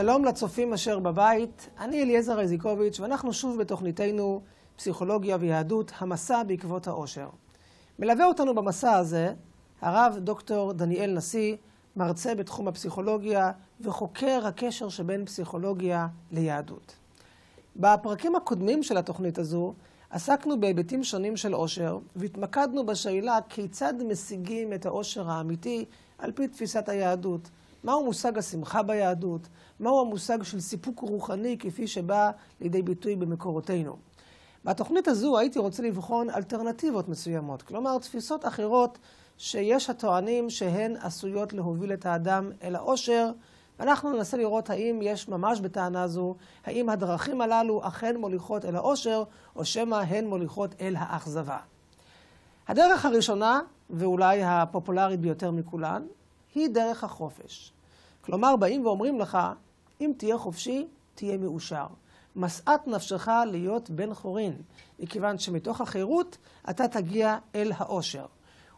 שלום לצופים אשר בבית, אני אליעזר איזיקוביץ', ואנחנו שוב בתוכניתנו פסיכולוגיה ויהדות, המסע בעקבות העושר. מלווה אותנו במסע הזה הרב דוקטור דניאל נשיא, מרצה בתחום הפסיכולוגיה וחוקר הקשר שבין פסיכולוגיה ליהדות. בפרקים הקודמים של התוכנית הזו עסקנו בהיבטים שונים של עושר, והתמקדנו בשאלה כיצד משיגים את העושר האמיתי על פי תפיסת היהדות. מהו מושג השמחה ביהדות? מהו המושג של סיפוק רוחני כפי שבא לידי ביטוי במקורותינו? בתוכנית הזו הייתי רוצה לבחון אלטרנטיבות מסוימות, כלומר תפיסות אחרות שיש הטוענים שהן עשויות להוביל את האדם אל העושר. אנחנו ננסה לראות האם יש ממש בטענה זו, האם הדרכים הללו אכן מוליכות אל העושר, או שמא הן מוליכות אל האכזבה. הדרך הראשונה, ואולי הפופולרית ביותר מכולן, היא דרך החופש. כלומר, באים ואומרים לך, אם תהיה חופשי, תהיה מאושר. משאת נפשך להיות בן חורין, מכיוון שמתוך החירות אתה תגיע אל האושר.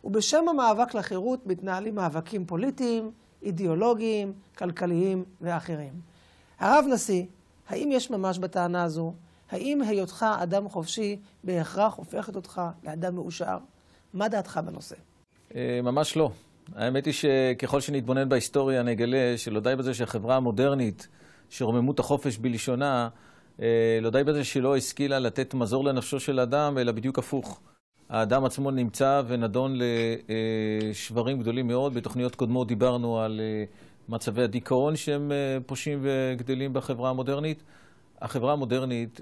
ובשם המאבק לחירות מתנהלים מאבקים פוליטיים, אידיאולוגיים, כלכליים ואחרים. הרב נשיא, האם יש ממש בטענה הזו? האם היותך אדם חופשי בהכרח הופכת אותך לאדם מאושר? מה דעתך בנושא? אה, ממש לא. האמת היא שככל שנתבונן בהיסטוריה נגלה שלא די בזה שהחברה המודרנית, שרוממות החופש בלשונה, אה, לא די בזה שלא השכילה לתת מזור לנפשו של אדם, אלא בדיוק הפוך. האדם עצמו נמצא ונדון לשברים גדולים מאוד. בתוכניות קודמות דיברנו על אה, מצבי הדיכאון שהם אה, פושעים וגדלים בחברה המודרנית. החברה המודרנית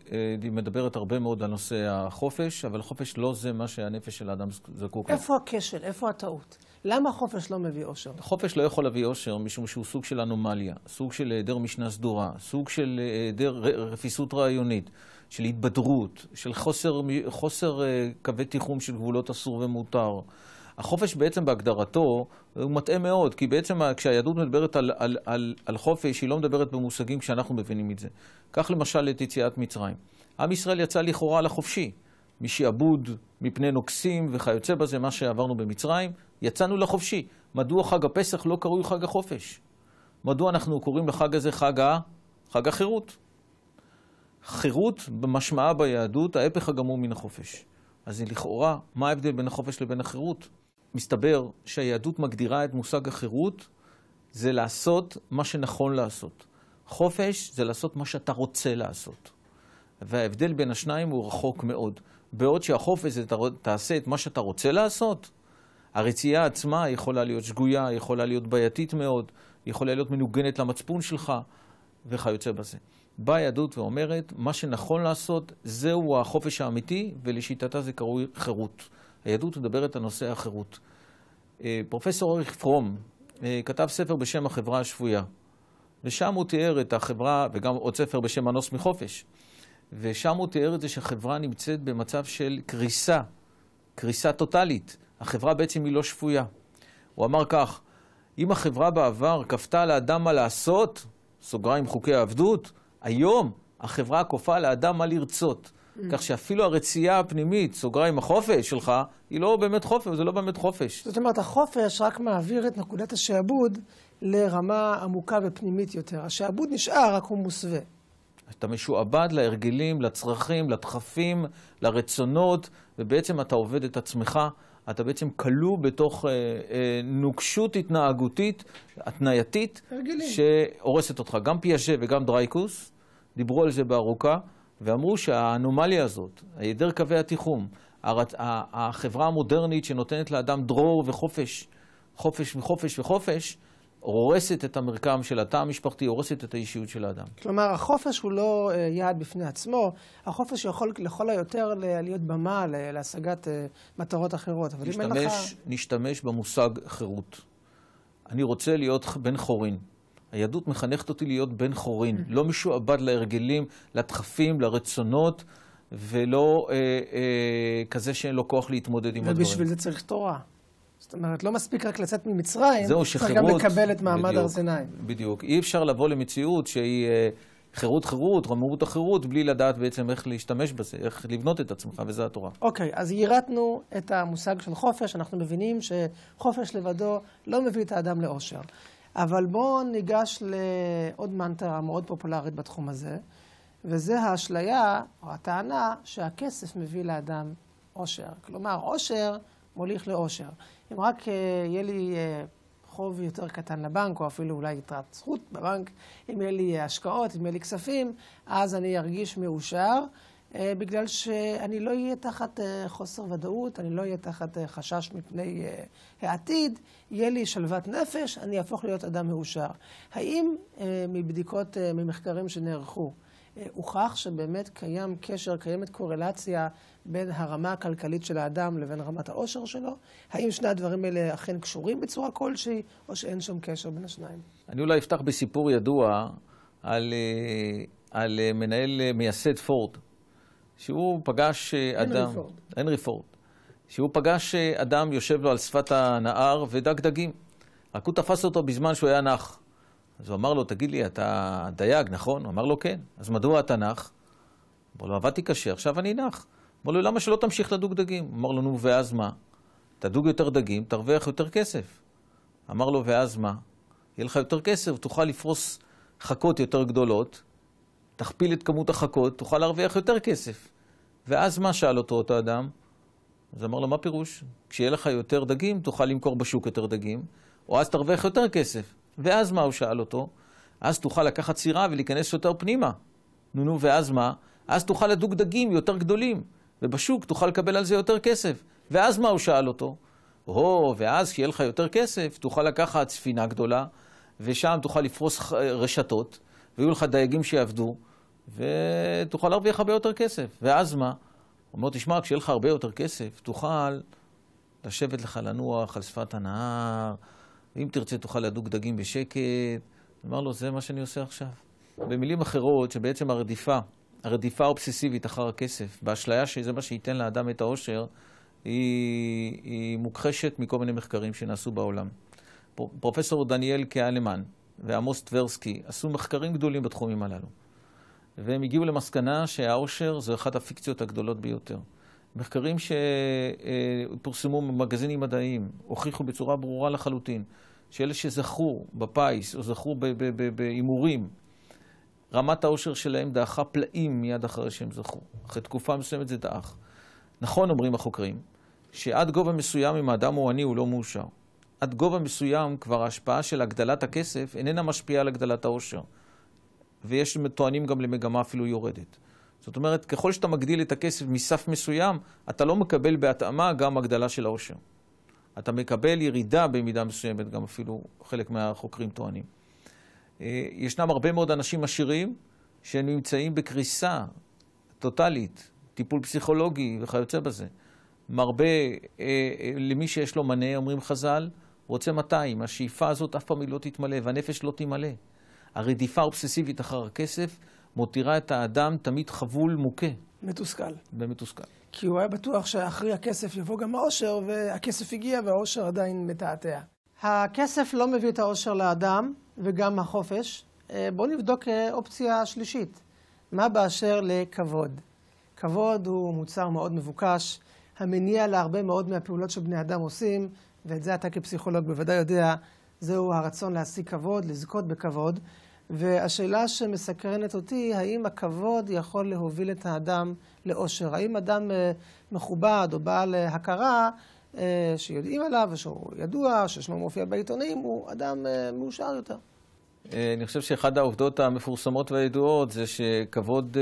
מדברת הרבה מאוד על נושא החופש, אבל חופש לא זה מה שהנפש של האדם זקוק לו. איפה הכשל? איפה הטעות? למה חופש לא מביא אושר? חופש לא יכול להביא אושר משום שהוא סוג של אנומליה, סוג של היעדר אה, משנה סדורה, סוג של היעדר אה, אה, רפיסות רעיונית, של התבדרות, של חוסר, חוסר קווי תיחום של גבולות אסור ומותר. החופש בעצם בהגדרתו הוא מטעה מאוד, כי בעצם כשהיהדות מדברת על, על, על, על חופש, היא לא מדברת במושגים שאנחנו מבינים את זה. קח למשל את יציאת מצרים. עם ישראל יצא לכאורה לחופשי, משעבוד, מפני נוקסים וכיוצא בזה, מה שעברנו במצרים, יצאנו לחופשי. מדוע חג הפסח לא קרוי חג החופש? מדוע אנחנו קוראים לחג הזה חג, ה... חג החירות? חירות במשמעה ביהדות, ההפך הגמור מן החופש. אז לכאורה, מה ההבדל בין החופש לבין החירות? מסתבר שהיהדות מגדירה את מושג החירות זה לעשות מה שנכון לעשות. חופש זה לעשות מה שאתה רוצה לעשות. וההבדל בין השניים הוא רחוק מאוד. בעוד שהחופש זה תעשה את מה שאתה רוצה לעשות, הרצייה עצמה יכולה להיות שגויה, יכולה להיות בעייתית מאוד, יכולה להיות מנוגנת למצפון שלך וכיוצא בזה. באה היהדות ואומרת, מה שנכון לעשות, זהו החופש האמיתי, ולשיטתה זה קרוי חירות. היהדות מדברת על נושא החירות. אה, פרופסור אריך פרום אה, כתב ספר בשם החברה השפויה, ושם הוא תיאר את החברה, וגם עוד ספר בשם מנוס מחופש, ושם הוא תיאר את זה שהחברה נמצאת במצב של קריסה, קריסה טוטאלית. החברה בעצם היא לא שפויה. הוא אמר כך, אם החברה בעבר כפתה על האדם מה לעשות, סוגריים חוקי העבדות, היום החברה כופה על האדם מה לרצות. Mm. כך שאפילו הרצייה הפנימית, סוגריים החופש שלך, היא לא באמת חופש, זה לא באמת חופש. זאת אומרת, החופש רק מעביר את נקודת השעבוד לרמה עמוקה ופנימית יותר. השעבוד נשאר, רק הוא מוסווה. אתה משועבד להרגלים, לצרכים, לדחפים, לרצונות, ובעצם אתה עובד את עצמך, אתה בעצם כלוא בתוך אה, אה, נוקשות התנהגותית, התנייתית, הרגילים. שהורסת אותך. גם פיאז'ה וגם דרייקוס דיברו על זה בארוכה, ואמרו שהאנומליה הזאת, היעדר קווי התיחום, הר... החברה המודרנית שנותנת לאדם דרור וחופש, חופש וחופש וחופש, הורסת את המרקם של התא המשפחתי, הורסת את האישיות של האדם. כלומר, החופש הוא לא אה, יעד בפני עצמו, החופש יכול לכל היותר להיות במה להשגת אה, מטרות אחרות, אבל נשתמש, אם אין לך... נשתמש במושג חירות. אני רוצה להיות בן חורין. היהדות מחנכת אותי להיות בן חורין, mm -hmm. לא משועבד להרגלים, לדחפים, לרצונות, ולא אה, אה, כזה שאין לו כוח להתמודד עם הדברים. ובשביל זה צריך תורה. זאת אומרת, לא מספיק רק לצאת ממצרים, זהו, שחירות... צריך גם לקבל את מעמד הר סיני. בדיוק. אי אפשר לבוא למציאות שהיא אה, חירות חירות, רמאות החירות, בלי לדעת בעצם איך להשתמש בזה, איך לבנות את עצמך, וזה התורה. אוקיי, אז יירטנו את המושג של חופש, אנחנו מבינים שחופש לבדו לא מביא את האדם לאושר. אבל בואו ניגש לעוד מנטרה מאוד פופולרית בתחום הזה, וזה האשליה, או הטענה, שהכסף מביא לאדם אושר. כלומר, אושר... מוליך לאושר. אם רק אה, יהיה לי אה, חוב יותר קטן לבנק, או אפילו אולי יתרת זכות בבנק, אם יהיה לי אה, השקעות, אם יהיה לי כספים, אז אני ארגיש מאושר, בגלל שאני לא אהיה תחת חוסר ודאות, אני לא אהיה תחת חשש מפני העתיד, יהיה לי שלוות נפש, אני אהפוך להיות אדם מאושר. האם מבדיקות, ממחקרים שנערכו, אה, הוכח שבאמת קיים קשר, קיימת קורלציה בין הרמה הכלכלית של האדם לבין רמת העושר שלו? האם שני הדברים האלה אכן קשורים בצורה כלשהי, או שאין שם קשר בין השניים? אני אולי אפתח בסיפור ידוע על, אה, על אה, מנהל, מייסד פורד, שהוא פגש אדם... הנרי פורד. הנרי פורד. שהוא פגש אדם יושב לו על שפת הנהר ודג דגים. רק הוא תפס אותו בזמן שהוא היה נח. אז הוא אמר לו, תגיד לי, אתה דייג, נכון? הוא אמר לו, כן. אז מדוע אתה נח? אמר לו, עבדתי קשה, עכשיו אני נח. אמר לו, למה שלא תמשיך לדוג דגים? אמר לו, נו, ואז מה? תדוג יותר דגים, תרוויח יותר כסף. אמר לו, ואז מה? יהיה לך יותר כסף, תוכל לפרוס חכות יותר גדולות, תכפיל את כמות החכות, תוכל להרוויח יותר כסף. ואז מה שאל אותו אותו אדם? אז אמר לו, מה פירוש? כשיהיה לך יותר דגים, תוכל למכור בשוק יותר דגים, או אז תרוויח יותר כסף. ואז מה הוא שאל אותו? אז תוכל לקחת סירה ולהיכנס יותר פנימה. נו נו, ואז מה? אז תוכל לדוג דגים יותר גדולים, ובשוק תוכל לקבל על זה יותר כסף. ואז מה הוא שאל אותו? הו, ואז כשיהיה לך יותר כסף, תוכל לקחת ספינה גדולה, ושם תוכל לפרוס רשתות, ויהיו לך דייגים שיעבדו, ותוכל להרוויח הרבה יותר כסף. ואז מה? הוא אומר, תשמע, כשיהיה לך הרבה יותר כסף, תוכל לשבת לך לנוח על שפת הנהר, אם תרצה תוכל לדוג דגים בשקט. אמר לו, זה מה שאני עושה עכשיו. במילים אחרות, שבעצם הרדיפה, הרדיפה האובססיבית אחר הכסף, באשליה שזה מה שייתן לאדם את העושר, היא, היא מוכחשת מכל מיני מחקרים שנעשו בעולם. פרופסור דניאל קהלמן ועמוס טברסקי עשו מחקרים גדולים בתחומים הללו, והם הגיעו למסקנה שהעושר זו אחת הפיקציות הגדולות ביותר. מחקרים שפורסמו במגזינים מדעיים הוכיחו בצורה ברורה לחלוטין שאלה שזכו בפיס או זכו בהימורים, רמת האושר שלהם דעכה פלאים מיד אחרי שהם זכו. אחרי תקופה מסוימת זה דעך. נכון, אומרים החוקרים, שעד גובה מסוים אם האדם הוא עני הוא לא מאושר. עד גובה מסוים כבר ההשפעה של הגדלת הכסף איננה משפיעה על הגדלת האושר. ויש טוענים גם למגמה אפילו יורדת. זאת אומרת, ככל שאתה מגדיל את הכסף מסף מסוים, אתה לא מקבל בהתאמה גם הגדלה של העושר. אתה מקבל ירידה במידה מסוימת, גם אפילו חלק מהחוקרים טוענים. אה, ישנם הרבה מאוד אנשים עשירים שנמצאים בקריסה טוטאלית, טיפול פסיכולוגי וכיוצא בזה. מרבה, אה, אה, למי שיש לו מנה, אומרים חז"ל, רוצה 200, השאיפה הזאת אף פעם היא לא תתמלא והנפש לא תמלא. הרדיפה האובססיבית אחר הכסף מותירה את האדם תמיד חבול, מוכה. מתוסכל. ומתוסכל. כי הוא היה בטוח שאחרי הכסף יבוא גם האושר, והכסף הגיע והאושר עדיין מתעתע. הכסף לא מביא את האושר לאדם, וגם החופש. אה, בואו נבדוק אה, אופציה שלישית. מה באשר לכבוד? כבוד הוא מוצר מאוד מבוקש, המניע להרבה מאוד מהפעולות שבני אדם עושים, ואת זה אתה כפסיכולוג בוודאי יודע, זהו הרצון להשיג כבוד, לזכות בכבוד. והשאלה שמסקרנת אותי, האם הכבוד יכול להוביל את האדם לאושר? האם אדם אה, מכובד או בעל אה, הכרה אה, שיודעים עליו, שהוא ידוע, ששמו מופיע בעיתונים, הוא אדם מאושר יותר? אני חושב שאחת העובדות המפורסמות והידועות זה שכבוד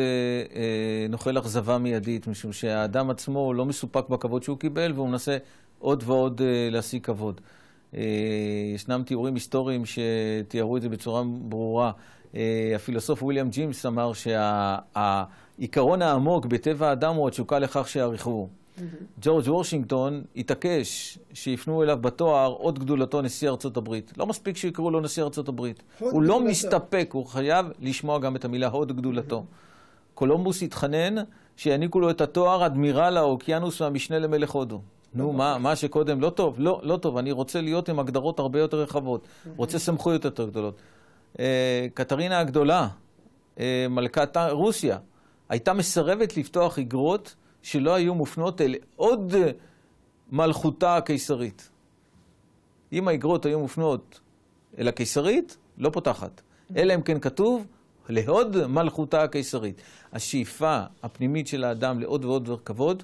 נוחל אכזבה מיידית, משום שהאדם עצמו לא מסופק בכבוד שהוא קיבל והוא מנסה עוד ועוד להשיג כבוד. אה, ישנם תיאורים היסטוריים שתיארו את זה בצורה ברורה. אה, הפילוסוף וויליאם ג'ימס אמר שהעיקרון שה... העמוק בטבע האדם הוא התשוקה לכך שיעריכו. Mm-hmm. ג'ורג' וושינגטון התעקש שיפנו אליו בתואר עוד גדולתו נשיא ארצות הברית. לא מספיק שיקראו לו נשיא ארצות הברית. הוא לא מסתפק, הוא חייב לשמוע גם את המילה הוד גדולתו. קולומבוס התחנן שיעניקו לו את התואר אדמירל האוקיינוס והמשנה למלך הודו. נו, לא מה, מה שקודם לא טוב? לא, לא טוב. אני רוצה להיות עם הגדרות הרבה יותר רחבות. רוצה סמכויות יותר גדולות. אה, קטרינה הגדולה, אה, מלכת רוסיה, הייתה מסרבת לפתוח איגרות שלא היו מופנות אל עוד מלכותה הקיסרית. אם האיגרות היו מופנות אל הקיסרית, לא פותחת. אלא אם כן כתוב, להוד מלכותה הקיסרית. השאיפה הפנימית של האדם לעוד ועוד כבוד,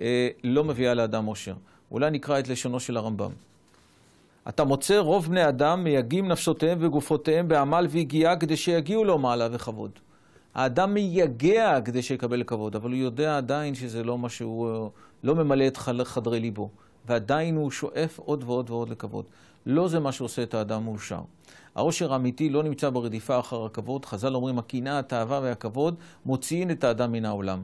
אה, לא מביאה לאדם אושר. אולי נקרא את לשונו של הרמב"ם. אתה מוצא רוב בני אדם מייגים נפשותיהם וגופותיהם בעמל ויגיעה כדי שיגיעו לו מעלה וכבוד. האדם מייגע כדי שיקבל כבוד, אבל הוא יודע עדיין שזה לא מה שהוא, אה, לא ממלא את חדרי ליבו. ועדיין הוא שואף עוד ועוד ועוד לכבוד. לא זה מה שעושה את האדם מאושר. העושר האמיתי לא נמצא ברדיפה אחר הכבוד. חז"ל אומרים, הקנאה, התאווה והכבוד מוציאים את האדם מן העולם.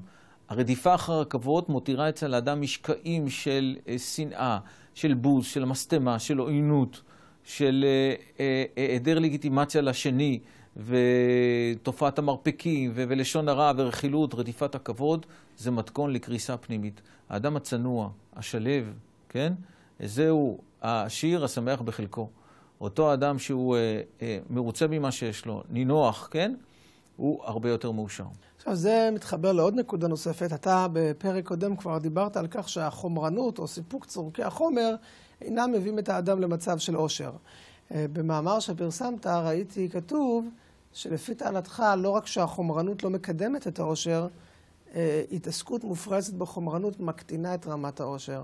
הרדיפה אחר הכבוד מותירה אצל האדם משקעים של אה, שנאה, של בוז, של משטמה, של עוינות, של אה, אה, היעדר לגיטימציה לשני, ותופעת המרפקים, ו- ולשון הרע, ורכילות, רדיפת הכבוד, זה מתכון לקריסה פנימית. האדם הצנוע, השלו, כן? זהו העשיר השמח בחלקו. אותו אדם שהוא אה, אה, מרוצה ממה שיש לו, נינוח, כן? הוא הרבה יותר מאושר. עכשיו, זה מתחבר לעוד נקודה נוספת. אתה בפרק קודם כבר דיברת על כך שהחומרנות או סיפוק צורכי החומר אינם מביאים את האדם למצב של עושר. אה, במאמר שפרסמת ראיתי כתוב שלפי טענתך לא רק שהחומרנות לא מקדמת את העושר, אה, התעסקות מופרזת בחומרנות מקטינה את רמת העושר.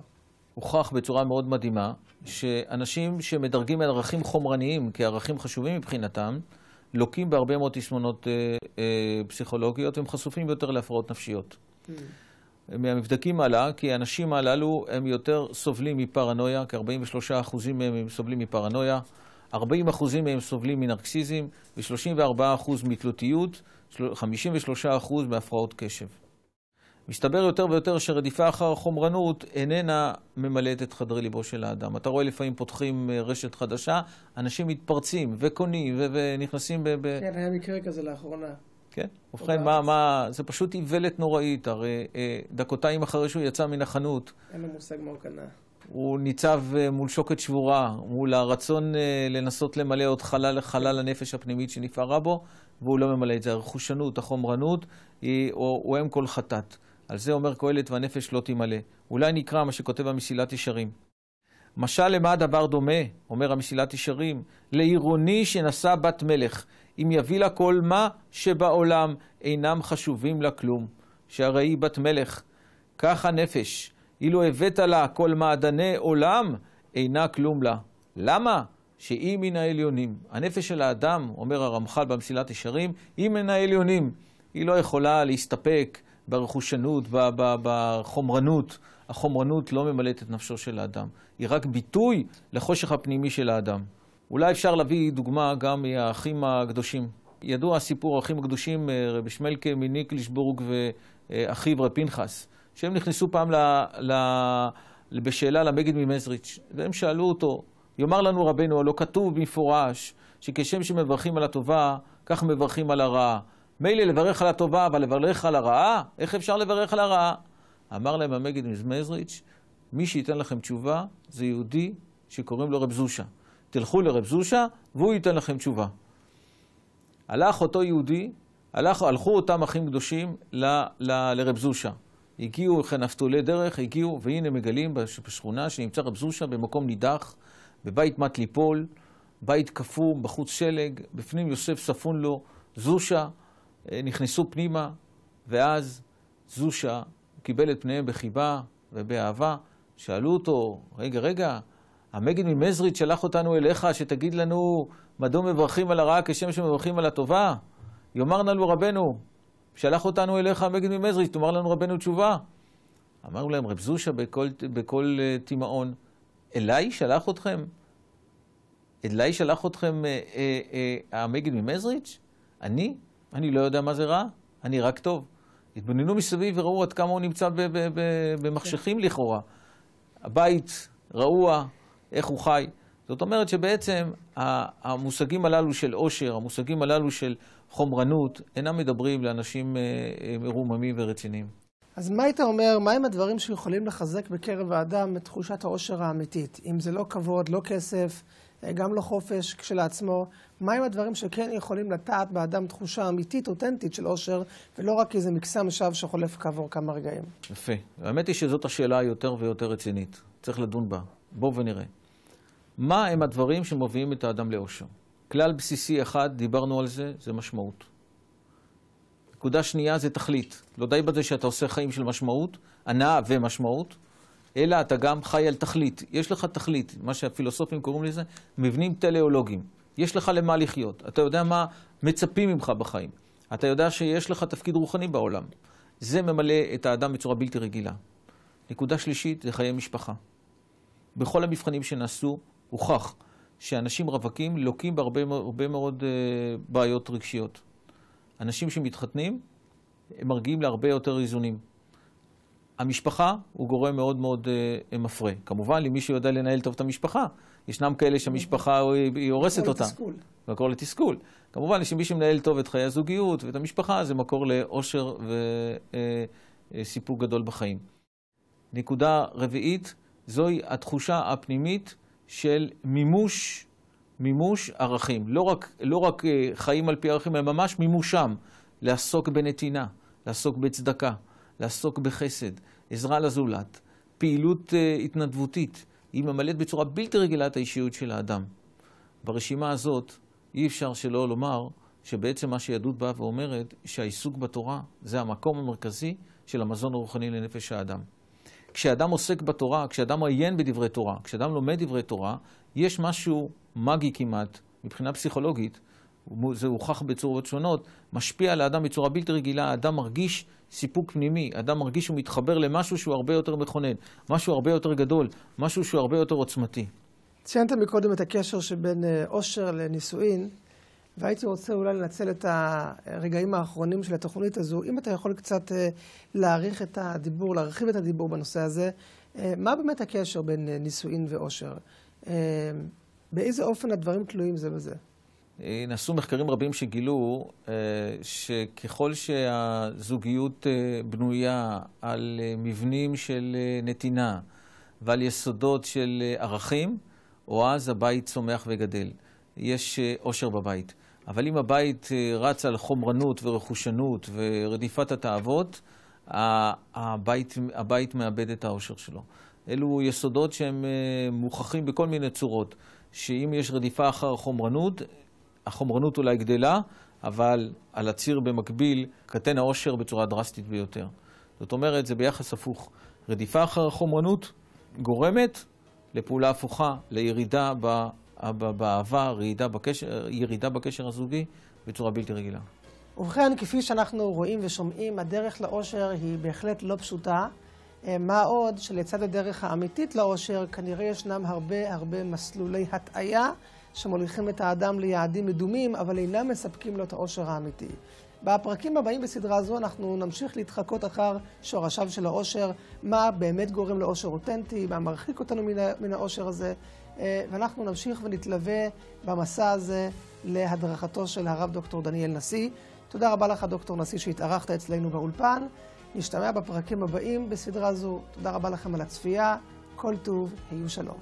הוכח בצורה מאוד מדהימה שאנשים שמדרגים על ערכים חומרניים כערכים חשובים מבחינתם, לוקים בהרבה מאוד תסמונות אה, אה, פסיכולוגיות, והם חשופים יותר להפרעות נפשיות. Mm. מהמבדקים עלה כי האנשים הללו הם יותר סובלים מפרנויה, כ-43% מהם הם סובלים מפרנויה, 40% מהם סובלים מנרקסיזם, ו-34% מתלותיות, 53% מהפרעות קשב. מסתבר יותר ויותר שרדיפה אחר חומרנות איננה ממלאת את חדרי ליבו של האדם. אתה רואה לפעמים פותחים אה, רשת חדשה, אנשים מתפרצים וקונים ונכנסים ב... ב כן, היה מקרה כזה לאחרונה. כן? ובכן, מה, מה, זה פשוט איוולת נוראית. הרי אה, דקותיים אחרי שהוא יצא מן החנות... אין לו מושג מה הוא קנה. הוא ניצב אה, מול שוקת שבורה, מול הרצון לנסות למלא עוד חלל, חלל הנפש הפנימית שנפערה בו, והוא לא ממלא את זה. הרכושנות, החומרנות, היא, הוא אם כל חטאת. על זה אומר קהלת והנפש לא תמלא. אולי נקרא מה שכותב המסילת ישרים. משל למה הדבר דומה, אומר המסילת ישרים, לעירוני שנשא בת מלך, אם יביא לה כל מה שבעולם אינם חשובים לה כלום, שהרי היא בת מלך. כך הנפש, אילו הבאת לה כל מעדני עולם, אינה כלום לה. למה? שהיא מן העליונים. הנפש של האדם, אומר הרמח"ל במסילת ישרים, היא מן העליונים. היא לא יכולה להסתפק ברכושנות, בחומרנות. החומרנות לא ממלאת את נפשו של האדם. היא רק ביטוי לחושך הפנימי של האדם. אולי אפשר להביא דוגמה גם מהאחים הקדושים. ידוע הסיפור האחים הקדושים, אה, רבי שמלקה מניקלישבורג ואחיו רב פנחס, שהם נכנסו פעם ל, ל, בשאלה למגד ממזריץ', והם שאלו אותו, יאמר לנו רבנו, הלא כתוב במפורש שכשם שמברכים על הטובה, כך מברכים על הרעה. מילא לברך על הטובה, אבל לברך על הרעה? איך אפשר לברך על הרעה? אמר להם המגד מזמזריץ', מי שייתן לכם תשובה זה יהודי שקוראים לו רב זושה. תלכו לרב זושה והוא ייתן לכם תשובה. הלך אותו יהודי, הלך, הלכו אותם אחים קדושים ל, ל, לרב זושה. הגיעו נפתולי דרך, הגיעו, והנה מגלים בשכונה שנמצא רב זושה במקום נידח, בבית מת ליפול, בית קפוא, בחוץ שלג, בפנים יוסף ספון לו, זושה. אה, נכנסו פנימה, ואז זושה קיבל את פניהם בחיבה ובאהבה. שאלו אותו, רגע, רגע, המגד ממזריד שלח אותנו אליך, שתגיד לנו מדוע מברכים על הרעה כשם שמברכים על הטובה? יאמר לנו רבנו, שלח אותנו אליך המגד ממזריד, תאמר לנו רבנו תשובה. אמרנו להם, רב זושה בכל, בכל תימהון, אה, אליי שלח אתכם? אליי שלח אתכם אה, המגד ממזריץ'? אני? אני לא יודע מה זה רע, אני רק טוב. התבוננו מסביב וראו עד כמה הוא נמצא במחשכים כן. לכאורה. הבית רעוע, איך הוא חי. זאת אומרת שבעצם המושגים הללו של עושר, המושגים הללו של חומרנות, אינם מדברים לאנשים אה, אה, מרוממים ורציניים. אז מה היית אומר, מהם הדברים שיכולים לחזק בקרב האדם את תחושת העושר האמיתית? אם זה לא כבוד, לא כסף, אה, גם לא חופש כשלעצמו. מהם הדברים שכן יכולים לטעת באדם תחושה אמיתית, אותנטית של אושר, ולא רק איזה מקסם שווא שחולף כעבור כמה רגעים. יפה. האמת היא שזאת השאלה היותר ויותר רצינית. צריך לדון בה. בואו ונראה. מה הם הדברים שמביאים את האדם לאושר? כלל בסיסי אחד, דיברנו על זה, זה משמעות. נקודה שנייה זה תכלית. לא די בזה שאתה עושה חיים של משמעות, הנאה ומשמעות, אלא אתה גם חי על תכלית. יש לך תכלית, מה שהפילוסופים קוראים לזה, מבנים טליאולוגיים. יש לך למה לחיות. אתה יודע מה מצפים ממך בחיים. אתה יודע שיש לך תפקיד רוחני בעולם. זה ממלא את האדם בצורה בלתי רגילה. נקודה שלישית זה חיי משפחה. בכל המבחנים שנעשו, הוכח שאנשים רווקים לוקים בהרבה הרבה מאוד אה, בעיות רגשיות. אנשים שמתחתנים, הם מרגיעים להרבה יותר איזונים. המשפחה הוא גורם מאוד מאוד אה, מפרה. כמובן, למי שיודע לנהל טוב את המשפחה, ישנם כאלה שהמשפחה היא הורסת אותה. מקור לתסכול. כמובן, שמי שמנהל טוב את חיי הזוגיות ואת המשפחה, זה מקור לאושר וסיפוק אה, אה, גדול בחיים. נקודה רביעית, זוהי התחושה הפנימית של מימוש, מימוש ערכים. לא רק, לא רק חיים על פי ערכים, אלא ממש מימושם. לעסוק בנתינה, לעסוק בצדקה. לעסוק בחסד, עזרה לזולת, פעילות uh, התנדבותית. היא ממלאת בצורה בלתי רגילה את האישיות של האדם. ברשימה הזאת אי אפשר שלא לומר שבעצם מה שיהדות באה ואומרת, שהעיסוק בתורה זה המקום המרכזי של המזון הרוחני לנפש האדם. כשאדם עוסק בתורה, כשאדם עיין בדברי תורה, כשאדם לומד דברי תורה, יש משהו מגי כמעט, מבחינה פסיכולוגית, זה הוכח בצורות שונות, משפיע על האדם בצורה בלתי רגילה, האדם מרגיש סיפוק פנימי, האדם מרגיש שהוא מתחבר למשהו שהוא הרבה יותר מכונן, משהו הרבה יותר גדול, משהו שהוא הרבה יותר עוצמתי. ציינת מקודם את הקשר שבין אושר אה, לנישואין, והייתי רוצה אולי לנצל את הרגעים האחרונים של התוכנית הזו. אם אתה יכול קצת אה, להעריך את הדיבור, להרחיב את הדיבור בנושא הזה, אה, מה באמת הקשר בין נישואין ואושר? באיזה אופן הדברים תלויים זה בזה? אה, נעשו מחקרים רבים שגילו אה, שככל שהזוגיות אה, בנויה על מבנים של נתינה ועל יסודות של ערכים, או אז הבית צומח וגדל. יש אושר בבית. אבל אם הבית רץ על חומרנות ורכושנות ורדיפת התאוות, הבית, הבית מאבד את האושר שלו. אלו יסודות שהם מוכחים בכל מיני צורות, שאם יש רדיפה אחר חומרנות, החומרנות אולי גדלה, אבל על הציר במקביל קטן העושר בצורה דרסטית ביותר. זאת אומרת, זה ביחס הפוך. רדיפה אחר החומרנות גורמת לפעולה הפוכה, לירידה באהבה, ירידה בקשר, ירידה בקשר הזוגי בצורה בלתי רגילה. ובכן, כפי שאנחנו רואים ושומעים, הדרך לאושר היא בהחלט לא פשוטה. אה, מה עוד שלצד הדרך האמיתית לאושר, כנראה ישנם הרבה הרבה מסלולי הטעיה. שמוליכים את האדם ליעדים מדומים, אבל אינם מספקים לו את העושר האמיתי. בפרקים הבאים בסדרה זו אנחנו נמשיך להתחקות אחר שורשיו של העושר, מה באמת גורם לעושר אותנטי, מה מרחיק אותנו מן העושר הזה, אה, ואנחנו נמשיך ונתלווה במסע הזה להדרכתו של הרב דוקטור דניאל נשיא. תודה רבה לך, דוקטור נשיא, שהתארחת אצלנו באולפן. נשתמע בפרקים הבאים בסדרה זו. תודה רבה לכם על הצפייה. כל טוב, היו שלום.